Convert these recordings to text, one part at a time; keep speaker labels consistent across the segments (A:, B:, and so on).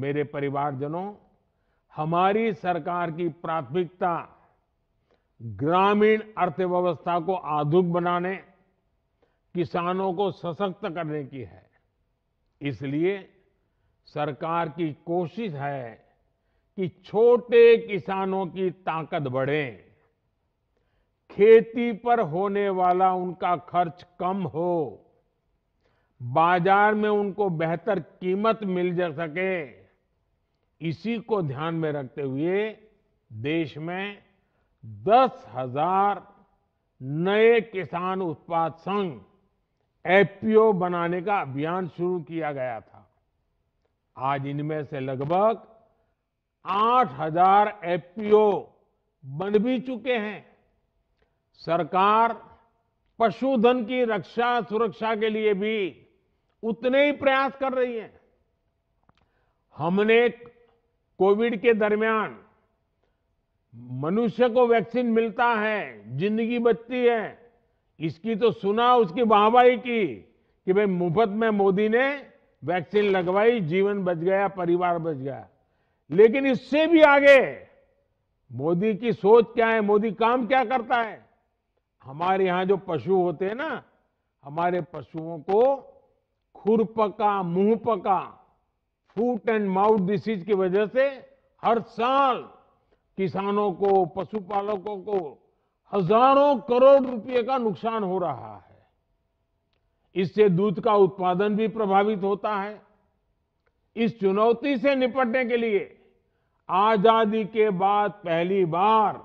A: मेरे परिवारजनों हमारी सरकार की प्राथमिकता ग्रामीण अर्थव्यवस्था को आधुनिक बनाने किसानों को सशक्त करने की है इसलिए सरकार की कोशिश है कि छोटे किसानों की ताकत बढ़े खेती पर होने वाला उनका खर्च कम हो बाजार में उनको बेहतर कीमत मिल जा सके इसी को ध्यान में रखते हुए देश में दस हजार नए किसान उत्पाद संघ एपीओ बनाने का अभियान शुरू किया गया था आज इनमें से लगभग आठ हजार एपीओ बन भी चुके हैं सरकार पशुधन की रक्षा सुरक्षा के लिए भी उतने ही प्रयास कर रही है हमने कोविड के दरमियान मनुष्य को वैक्सीन मिलता है जिंदगी बचती है इसकी तो सुना उसकी वाहवाही की कि भाई मुफ्त में मोदी ने वैक्सीन लगवाई जीवन बच गया परिवार बच गया लेकिन इससे भी आगे मोदी की सोच क्या है मोदी काम क्या करता है हमारे यहां जो पशु होते हैं ना हमारे पशुओं को खुर पका मुंह पका फूट एंड माउथ डिसीज की वजह से हर साल किसानों को पशुपालकों को हजारों करोड़ रुपए का नुकसान हो रहा है इससे दूध का उत्पादन भी प्रभावित होता है इस चुनौती से निपटने के लिए आजादी के बाद पहली बार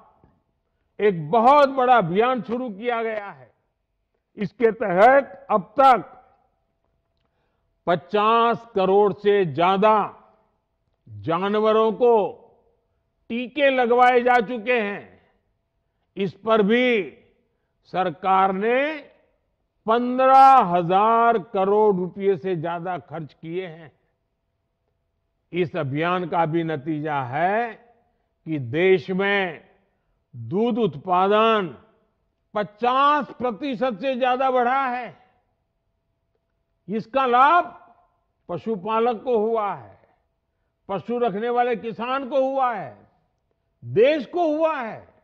A: एक बहुत बड़ा अभियान शुरू किया गया है इसके तहत अब तक 50 करोड़ से ज्यादा जानवरों को टीके लगवाए जा चुके हैं इस पर भी सरकार ने पंद्रह हजार करोड़ रुपए से ज्यादा खर्च किए हैं इस अभियान का भी नतीजा है कि देश में दूध उत्पादन 50 प्रतिशत से ज्यादा बढ़ा है इसका लाभ पशुपालक को हुआ है पशु रखने वाले किसान को हुआ है देश को हुआ है